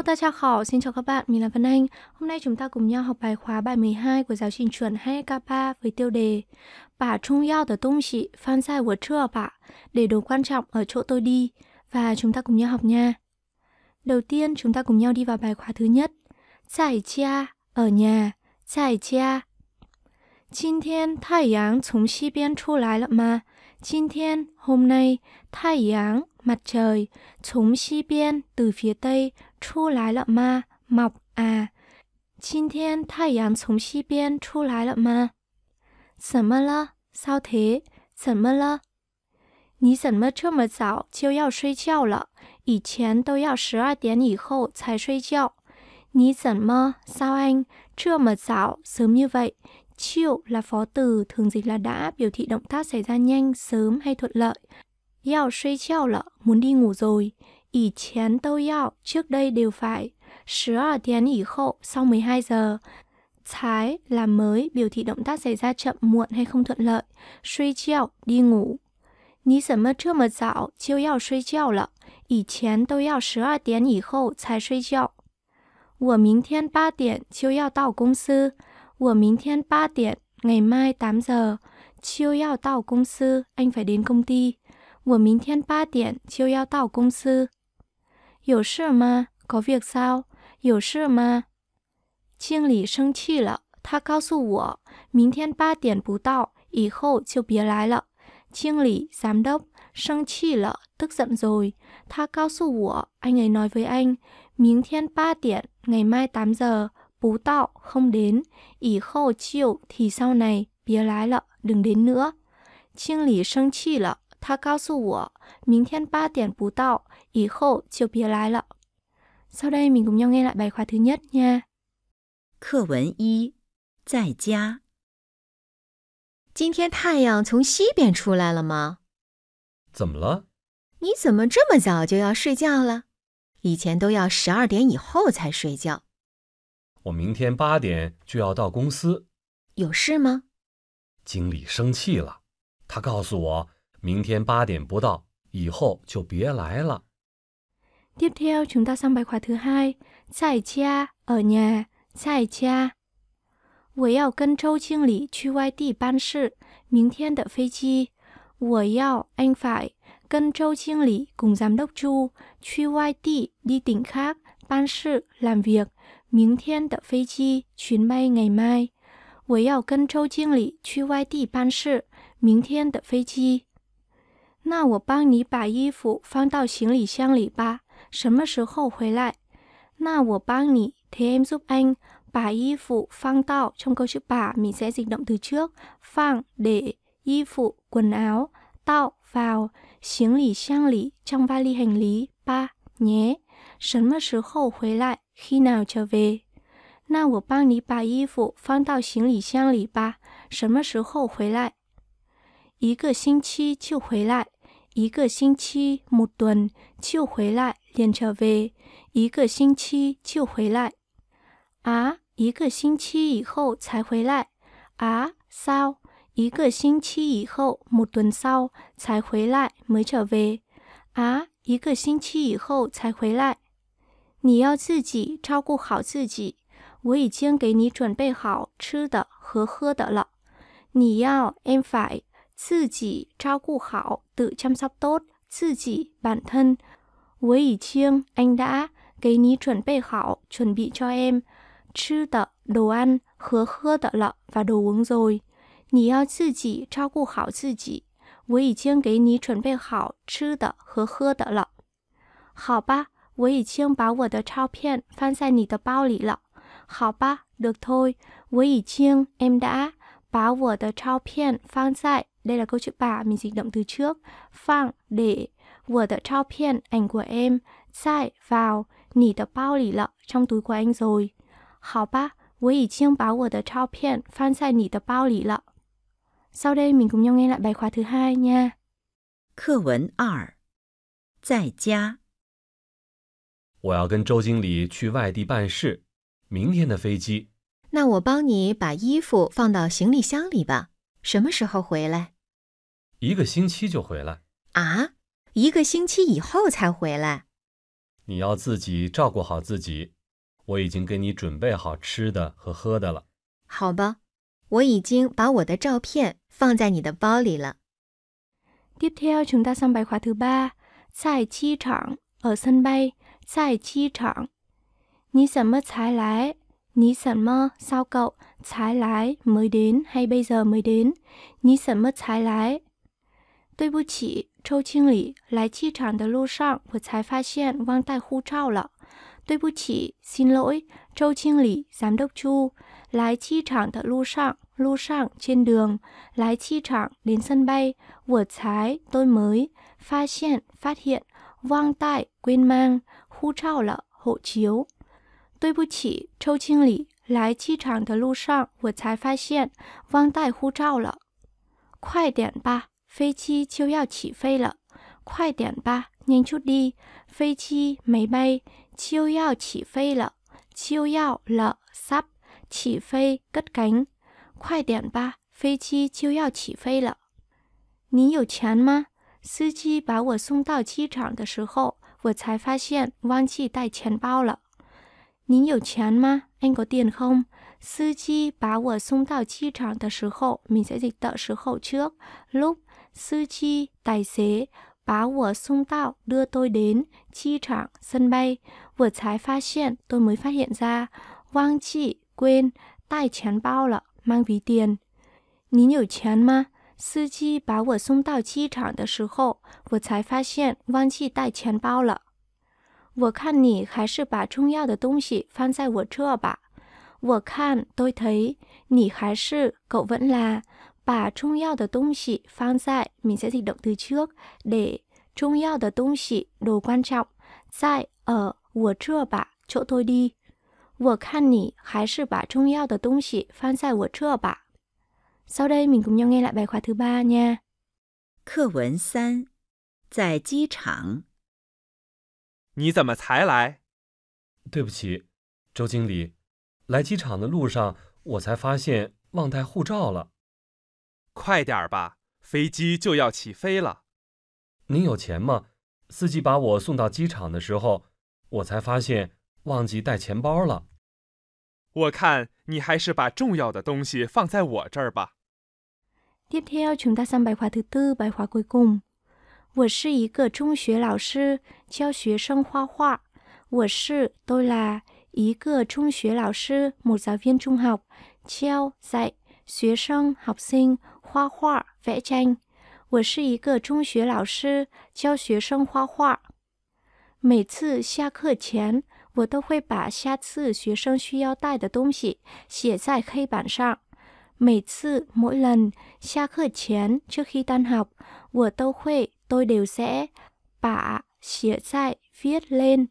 Hello, ta chào khỏ, xin chào các bạn, mình là Vân Anh. Hôm nay chúng ta cùng nhau học bài khóa bài 12 của giáo trình chuẩn 2K3 với tiêu đề Bà trung yao tờ tung chỉ phan sai của chưa bà, để đồ quan trọng ở chỗ tôi đi. Và chúng ta cùng nhau học nha. Đầu tiên, chúng ta cùng nhau đi vào bài khóa thứ nhất. Giải cha, ở nhà, giải cha. 今天太阳从西边出来了吗？今天 hôm nay, 太阳 mặt trời, chống si biên từ phía tây 出来了吗？mọc à？今天太阳从西边出来了吗？怎么了？sao thế？怎么了？你怎么这么早就要睡觉了？以前都要十二点以后才睡觉。你怎么？sao anh？这么早 sớm như vậy? Chiều là phó từ thường dịch là đã biểu thị động tác xảy ra nhanh, sớm hay thuận lợi. Yao suy treo lợ, muốn đi ngủ rồi. 以前都要 trước đây đều phải 12 mười hai giờ Thái là mới biểu thị động tác xảy ra chậm muộn hay không thuận lợi. Suy đi ngủ. Ní sẩm mơ chưa mơ dạo, chiêu yào suy chiều lợ. Ý chén tôi yào 12 tiếng 以后才睡觉.我明天8点就要到公司。我明天8点, ngày mai tám giờ. Chiêu yào tao công sư, anh phải đến công ty. 我明天8点就要到公司。有事吗？có việc sao？有事吗？经理生气了，他告诉我，明天八点不到，以后就别来了。经理、giám đốc 生气了，tức giận rồi. Tha cao anh ấy nói với anh, miếng thiên ba tiện, ngày mai tám giờ, bú tạo, không đến, ý khâu chịu thì sau này, bía lái lợ, đừng đến nữa. Chiêng 他告诉我，明天八点不到，以后就别来了。课文一课文一，在家。今天太阳从西边出来了吗？怎么了？你怎么这么早就要睡觉了？以前都要十二点以后才睡觉。我明天八点就要到公司。有事吗？经理生气了，他告诉我。明天八点不到，以后就别来了。tiếp theo chúng ta sang bài khóa thứ hai. Tại nhà ở nhà. 我要跟周经理去外地办事，明天的飞机。我要安排跟周经理、共 giám đốc Chu truy vay tị đi tỉnh khác ban sự làm việc. 明天的飞机，chuyến bay ngày mai. 我要跟周经理去外地办事，明天的飞机。那我帮你把衣服放到行李箱里吧。什么时候回来？那我帮你. em giúp anh bà y phụ phang tạo trong câu chữ bà mình sẽ dịch động từ trước phang để y phụ quần áo tạo vào xiếng lì sang lì trong vali hành lý ba nhé sấn mất sứ khẩu 回 lại khi nào trở về na của bang lý bà y phụ phang tạo xiếng lì sang lì ba sấn mất sứ khẩu 回来一个星期就回来一个星期，木蹲就回来，练车位一个星期就回来，啊，一个星期以后才回来，啊，骚，一个星期以后，木蹲骚才回来，没车位啊，一个星期以后才回来。你要自己照顾好自己，我已经给你准备好吃的和喝的了。你要 a n 自己照顾好, tự chăm sóc tốt, 自己 bản thân. Với chiêng, anh đã, cái ní chuẩn bị hảo, chuẩn bị cho em. Chứ tợ, đồ ăn, hứa và đồ uống rồi. Nhì ao tự chỉ, trao cụ hảo tự chỉ. Với ý chiêng cái ní chuẩn bị hảo, chứ tợ, hứa khơ tợ lợ. Hảo ba, với ý chiêng báo vừa tờ trao 片 phan sai nì tờ bao lì lợ. Hảo ba, được thôi. Với ý chiêng, em đã, báo vừa tờ trao 片 phan sai đây là câu chữ bà, mình dịch động từ trước. phẳng để vừa tờ trao phiền ảnh của em, sai vào, nỉ tờ bao lì lợ trong túi của anh rồi. Hảo ba, với ý chiêng báo của tờ trao phiền phan sai nỉ tờ bao lì lợ. Sau đây mình cùng nhau nghe lại bài khóa thứ hai nha. 课文二，在家。我要跟周经理去外地办事，明天的飞机。那我帮你把衣服放到行李箱里吧。什么时候回来？一个星期就回来啊！一个星期以后才回来。你要自己照顾好自己。我已经给你准备好吃的和喝的了。好吧，我已经把我的照片放在你的包里了。tiếp theo chúng ta sang bài khóa thứ ba, sân bay, 你怎么才来？Ní sẵn mơ, sao cậu, trái lái mới đến hay bây giờ mới đến? Ní sẵn mơ trái lái. Tôi Châu Chi Lái 对不起，周经理，来机场的路上我才发现忘带护照了。对不起，xin lỗi, Châu Chiêng Lý, Giám đốc Chu. Lái chi trạng tại lu sạng, lu sạng trên đường. Lái chi trạng đến sân bay. Vừa trái, tôi mới. Phát hiện, phát hiện. Vang tay quên mang. Khu trao lọ hộ chiếu. 对不起，抽经理。来机场的路上，我才发现忘带护照了。快点吧，飞机就要起飞了。快点吧，念出的飞机没没就要起飞了，就要了 b 起飞 g o 个梗。快点吧，飞机就要起飞了。你有钱吗？司机把我送到机场的时候，我才发现忘记带钱包了。Nín chán ma? Anh có tiền không? chi chi bá sung mình sẽ dịch trước. Lúc sư chi tài xế bá của sung tạo đưa tôi đến chi trạng sân bay. Vừa trái phát hiện, tôi mới phát hiện ra. Wang chị quên, tài chén bao lợ, mang ví tiền. Nín nhiều chán ma? Sư chi bá của sung tạo chi trạng 的时候, vừa trái phát hiện, Wang chị tài chén bao lợ. 我看你还是把重要的东西放在我这吧。我看 tôi thấy，你还是 cậu vẫn là bà trung yao de dong xi phang zai mình sẽ dịch động từ trước để trung yao de dong xi đồ quan trọng zai ở của chưa bà chỗ tôi đi. Wo kan ni hai shi bà trung yao de dong xi phang zai wo chưa bà. Sau đây mình cùng nhau nghe lại bài khóa thứ ba nha. 课文三，在机场。你怎么才来？对不起，周经理，来机场的路上我才发现忘带护照了。快点儿吧，飞机就要起飞了。您有钱吗？司机把我送到机场的时候，我才发现忘记带钱包了。我看你还是把重要的东西放在我这儿吧。Đi tiếp 白 h ú n 白 ta 公。我是一个中学老师，教学生画画。我是多啦，一个中学老师，木在院中学教在学生学生画画发展。我是一个中学老师，教学生画画。每次下课前，我都会把下次学生需要带的东西写在黑板上。每次某人下课前，这黑单好，我都会 tôi đều sẽ bả xỉa tại viết lên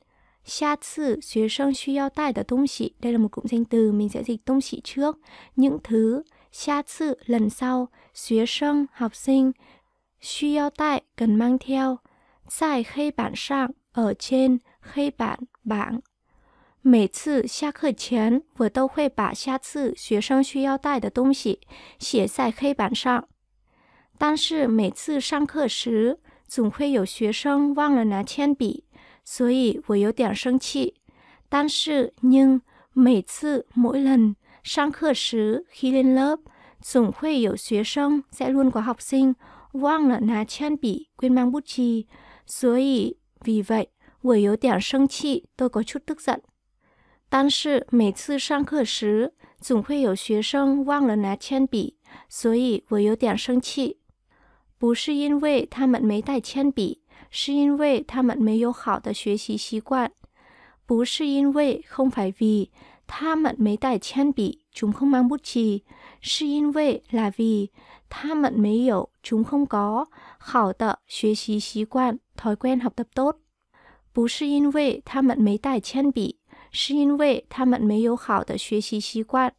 xa sự xuyên sân suy yao tài tờ tung sĩ đây là một cụm danh từ mình sẽ dịch tung sĩ trước những thứ xa sự lần sau xuyên sân học sinh suy yao tài cần mang theo tại khi bản sang ở trên khi bản bảng Mỗi 次下课前，我都会把下次学生需要带的东西写在黑板上。但是每次上课时，总会有学生忘了拿铅笔，所以我有点生气。但是 nhưng 每次 mỗi lần 上课时 khi lên lớp 总会有学生 sẽ luôn có học sinh 忘了拿铅笔 quên mang bút chì. vì vậy, vừa tôi có chút tức giận. Tan sự, mỗi 次 sang khờ sứ, tổng 不是因为他们没带铅笔，是因为他们没有好的学习习惯。不是因为 không phải vì 他们没带铅笔，chúng không mang bút chì，是因为 là vì 他们没有 chúng không có 好的学习习惯，thói quen học tập tốt。不是因为他们没带铅笔，是因为他们没有好的学习习惯。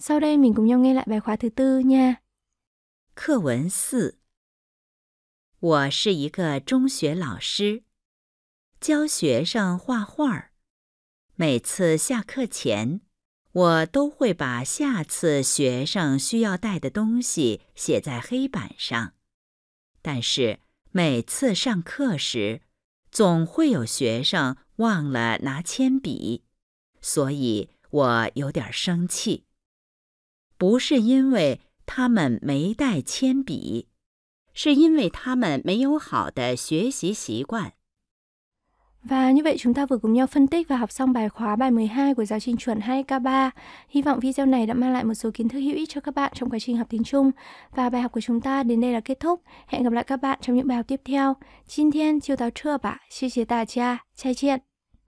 Sau đây mình cùng nhau nghe lại bài khóa thứ tư nha. 课文四我是一个中学老师，教学生画画。每次下课前，我都会把下次学生需要带的东西写在黑板上。但是每次上课时，总会有学生忘了拿铅笔，所以我有点生气。不是因为他们没带铅笔。是因为他们没有好的学习习惯. Và như vậy chúng ta vừa cùng nhau phân tích và học xong bài khóa bài 12 của giáo trình chuẩn 2K3. Hy vọng video này đã mang lại một số kiến thức hữu ích cho các bạn trong quá trình học tiếng Trung. Và bài học của chúng ta đến đây là kết thúc. Hẹn gặp lại các bạn trong những bài học tiếp theo. Xin thiên, chiều táo trưa bà. Xin chia tà cha.